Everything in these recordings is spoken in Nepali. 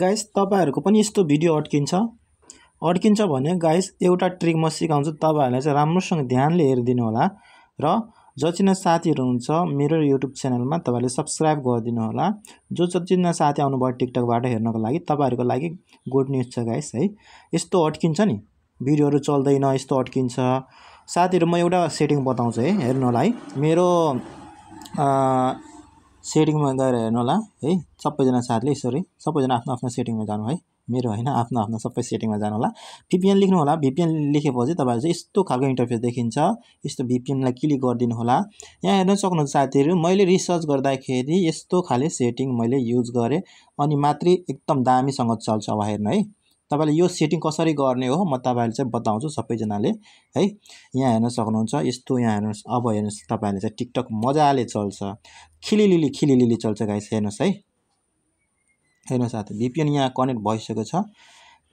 गाइस तपाईँहरूको पनि यस्तो भिडियो अड्किन्छ अड्किन्छ भने गाइस एउटा ट्रिक म सिकाउँछु तपाईँहरूलाई चाहिँ राम्रोसँग ध्यानले हेरिदिनु होला र जचिना साथीहरू हुन्छ मेरो युट्युब च्यानलमा तपाईँहरूले सब्सक्राइब गरिदिनु होला जो जचिना साथी आउनुभयो टिकटकबाट हेर्नको लागि तपाईँहरूको लागि गुड न्युज छ गाइस है यस्तो अड्किन्छ नि भिडियोहरू चल्दैन यस्तो अड्किन्छ साथीहरू म एउटा सेटिङ बताउँछु है हेर्नु होला है मेरो सेटिङमा गएर हेर्नु होला है सबैजना साथले यसरी सबैजना आफ्नो आफ्नो सेटिङमा जानु है मेरो होइन आफ्नो आफ्नो सबै सेटिङमा जानु होला भिपिएन लेख्नु होला भिपिएन लेखेपछि तपाईँहरू चाहिँ यस्तो खालको इन्टरफेस देखिन्छ यस्तो भिपिएनलाई क्लिक गरिदिनु होला यहाँ हेर्न सक्नुहुन्छ साथीहरू मैले रिसर्च गर्दाखेरि यस्तो खाले सेटिङ मैले युज गरेँ अनि मात्रै एकदम दामीसँग चल्छ अब हेर्नु है तपाईँले यो सेटिङ कसरी गर्ने हो म तपाईँहरूले चाहिँ बताउँछु सबैजनाले है यहाँ हेर्न सक्नुहुन्छ यस्तो यहाँ हेर्नुहोस् अब हेर्नुहोस् तपाईँहरूले चाहिँ टिकटक मजाले चल्छ खिलिलिली खिलिलिली चल्छ गाइस हेर्नुहोस् है हेर्नुहोस् साथी भिपिएन यहाँ कनेक्ट भइसकेको छ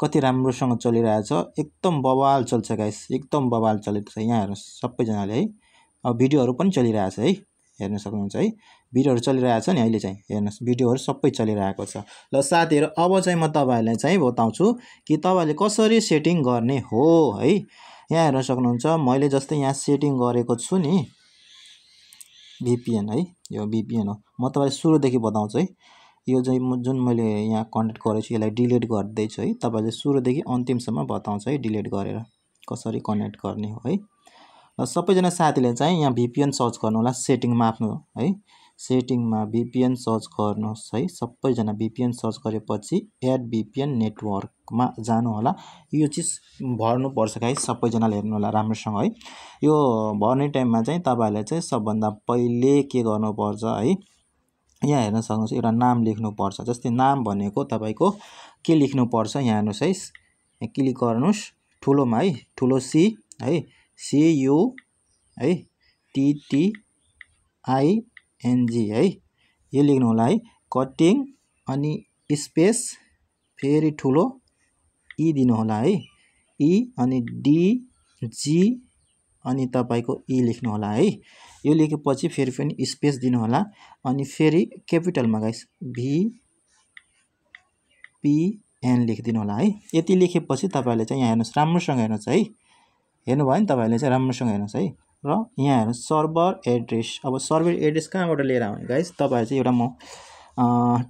कति राम्रोसँग चलिरहेछ एकदम बवाल चल्छ गाइस एकदम बवाल चलेको छ यहाँ हेर्नुहोस् सबैजनाले है अब भिडियोहरू पनि चलिरहेछ है हेर्न सक्नुहुन्छ है भिडियोहरू चलिरहेछ नि अहिले चाहिँ हेर्नुहोस् भिडियोहरू सबै चलिरहेको छ ल साथीहरू अब चाहिँ म तपाईँहरूलाई चाहिँ बताउँछु कि तपाईँहरूले कसरी सेटिङ गर्ने हो है यहाँ हेर्न सक्नुहुन्छ मैले जस्तै यहाँ सेटिङ गरेको छु नि भिपिएन है यो भिपिएन हो म तपाईँलाई सुरुदेखि बताउँछु है यो चाहिँ जुन मैले यहाँ कन्ट्याक्ट गरेको छु यसलाई डिलिट गर्दैछु है तपाईँले सुरुदेखि अन्तिमसम्म बताउँछु है डिलिट गरेर कसरी कनेक्ट गर्ने हो है सबैजना साथीले चाहिँ यहाँ भिपिएन सर्च गर्नु होला सेटिङमा आफ्नो है सेटिङमा बिपिएन सर्च गर्नुहोस् है सबैजना बिपिएन सर्च गरेपछि एड बिपिएन नेटवर्कमा जानु होला यो चिज भर्नुपर्छ गाइस सबैजनाले हेर्नु होला राम्रोसँग है यो भर्ने टाइममा चाहिँ तपाईँहरूले चाहिँ सबभन्दा पहिले के गर्नुपर्छ है यहाँ हेर्न सक्नुहोस् एउटा नाम लेख्नुपर्छ जस्तै नाम भनेको तपाईँको के लेख्नुपर्छ यहाँ हेर्नुहोस् है क्लिक गर्नुहोस् ठुलोमा है ठुलो सी है सियु है टिटिआई एनजी है यो लेख्नु होला है कटिङ अनि स्पेस फेरि ठुलो ई दिनु होला है ई अनि डी जी अनि तपाईँको ई लेख्नु होला है यो लेखेपछि फेरि पनि स्पेस दिनु होला अनि फेरि क्यापिटलमा गाइस भी पी एन लेखिदिनु होला है यति लेखेपछि तपाईँले चाहिँ यहाँ हेर्नुहोस् राम्रोसँग हेर्नुहोस् है हेर्नुभयो नि तपाईँहरूले चाहिँ राम्रोसँग हेर्नुहोस् है र यहाँ हेर्नु सर्भर एड्रेस अब सर्भर एड्रेस कहाँबाट लिएर आउने गाइस तपाईँहरू चाहिँ एउटा म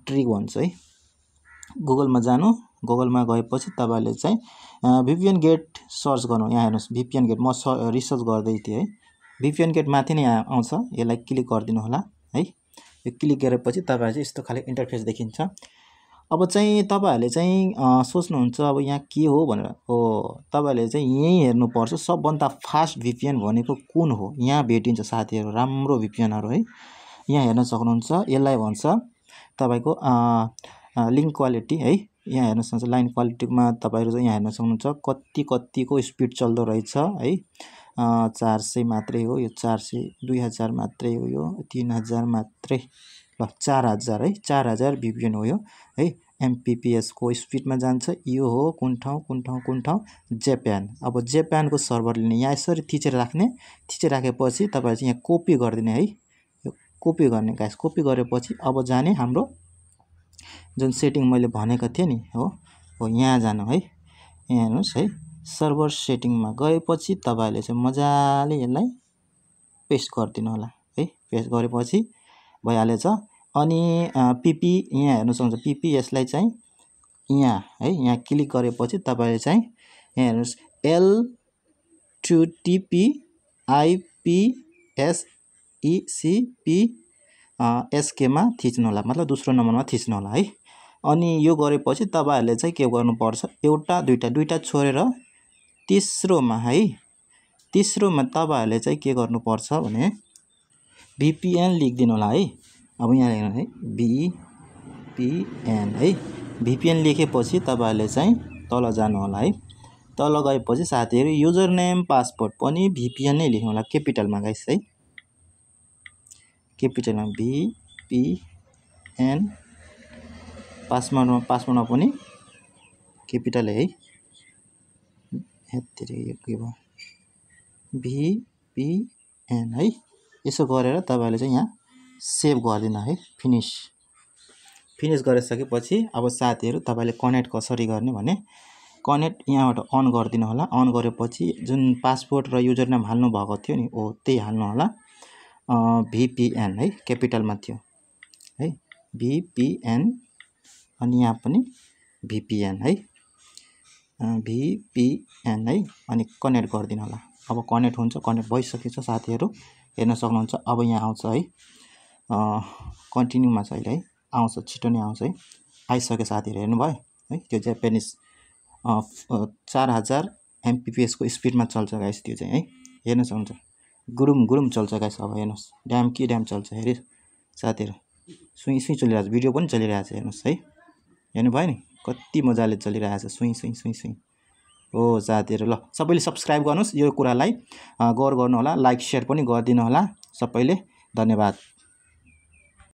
ट्रिक भन्छु है गुगलमा जानु गुगलमा गएपछि तपाईँहरूले चाहिँ भिपिएन गेट सर्च गर्नु यहाँ हेर्नुहोस् भिपिएन गेट म स रिसर्च गर्दै थिएँ है भिपिएन गेट माथि नै यहाँ आउँछ यसलाई क्लिक गरिदिनु होला है यो क्लिक गरेपछि तपाईँहरू चाहिँ यस्तो खाले इन्टरफेस देखिन्छ अब चाहिँ तपाईँहरूले चाहिँ सोच्नुहुन्छ अब यहाँ के हो भनेर हो तपाईँहरूले चाहिँ यहीँ हेर्नुपर्छ सबभन्दा फास्ट भिपिएन भनेको कुन हो यहाँ भेटिन्छ साथीहरू राम्रो भिपिएनहरू है यहाँ हेर्न सक्नुहुन्छ यसलाई भन्छ तपाईँको लिङ्क क्वालिटी है यहाँ हेर्न सक्नुहुन्छ लाइन क्वालिटीमा तपाईँहरू चाहिँ यहाँ हेर्न सक्नुहुन्छ कति कतिको स्पिड चल्दो रहेछ है चार सय मात्रै हो यो चार सय दुई हजार मात्रै हो यो तिन हजार मात्रै ल चार हजार है चार हजार भिपिएन हो यो है एमपिपिएसको स्पिडमा जान्छ यो हो कुन ठाउँ कुन ठाउँ कुन ठाउँ जापान अब जापानको सर्भर लिने यहाँ यसरी थिचेर राख्ने थिचेर राखेपछि तपाईँहरू चाहिँ यहाँ कोपी गरिदिने है यो कोपी गर्ने गाइस कोपी गरेपछि अब जाने हाम्रो जुन सेटिङ मैले भनेको थिएँ नि हो हो यहाँ जानु है यहाँ हेर्नुहोस् है सर्भर सेटिङमा गएपछि तपाईँहरूले चाहिँ मजाले यसलाई पेस्ट गरिदिनु होला है पेस्ट गरेपछि भइहालेछ अनि पिपी यहाँ हेर्नु सक्नुहुन्छ पिपी यसलाई चाहिँ यहाँ है यहाँ क्लिक गरेपछि तपाईँले चाहिँ यहाँ हेर्नुहोस् एल टु टिपी आइपिएसइसिपी एसकेमा थिच्नु होला मतलब दोस्रो नम्बरमा थिच्नु होला है अनि यो गरेपछि तपाईँहरूले चाहिँ के गर्नुपर्छ एउटा दुइटा दुइटा छोडेर तेस्रोमा है तेस्रोमा तपाईँहरूले चाहिँ के गर्नुपर्छ भने भिपिएन लेखिदिनु होला है अब यहाँ लेख्नु है भिपिएन है भिपिएन लेखेपछि तपाईँहरूले चाहिँ तल जानु होला है तल गएपछि साथीहरू युजर नेम पासपोर्ट पनि भिपिएन नै लेख्नु होला क्यापिटलमा गाइस है क्यापिटलमा भिपिएन पासवर्डमा पासवर्डमा पनि क्यापिटल है हेत्तिरे यो के भयो भिपिएन है यसो गरेर तपाईँहरूले चाहिँ यहाँ सेभ गरिदिनु है फिनिस फिनिस गरिसकेपछि अब साथीहरू तपाईँले कनेक्ट कसरी गर्ने भने कनेक्ट यहाँबाट अन गरिदिनु होला अन गरेपछि जुन पासपोर्ट र युजर नाम हाल्नु भएको थियो नि हो त्यही हाल्नु होला भिपिएन है क्यापिटलमा थियो है भिपिएन अनि यहाँ पनि भिपिएन है भिपिएन है अनि कनेक्ट गरिदिनु होला अब कनेक्ट हुन्छ कनेक्ट भइसकेको छ साथीहरू हेर्न सक्नुहुन्छ अब यहाँ आउँछ है कन्टिन्यूमा छ अहिले है आउँछ छिटो नै आउँछ है आइसक्यो साथीहरू भयो है त्यो जापानिज चार हजार एमपिपिएसको स्पिडमा चल्छ गाइस त्यो चाहिँ है हेर्नुहोस् हुन्छ गुरुम गुरुम चल्छ गाइस अब हेर्नुहोस् ड्याम कि ड्याम चल्छ हेरे साथीहरू सुई सुई चलिरहेको छ भिडियो पनि चलिरहेको छ हेर्नुहोस् है हेर्नुभयो नि कति मजाले चलिरहेको छ सुई सुई सुई सुई हो साथीहरू ल सबैले सब्सक्राइब गर्नुहोस् यो कुरालाई गौर गर्नुहोला लाइक सेयर पनि गरिदिनु होला सबैले धन्यवाद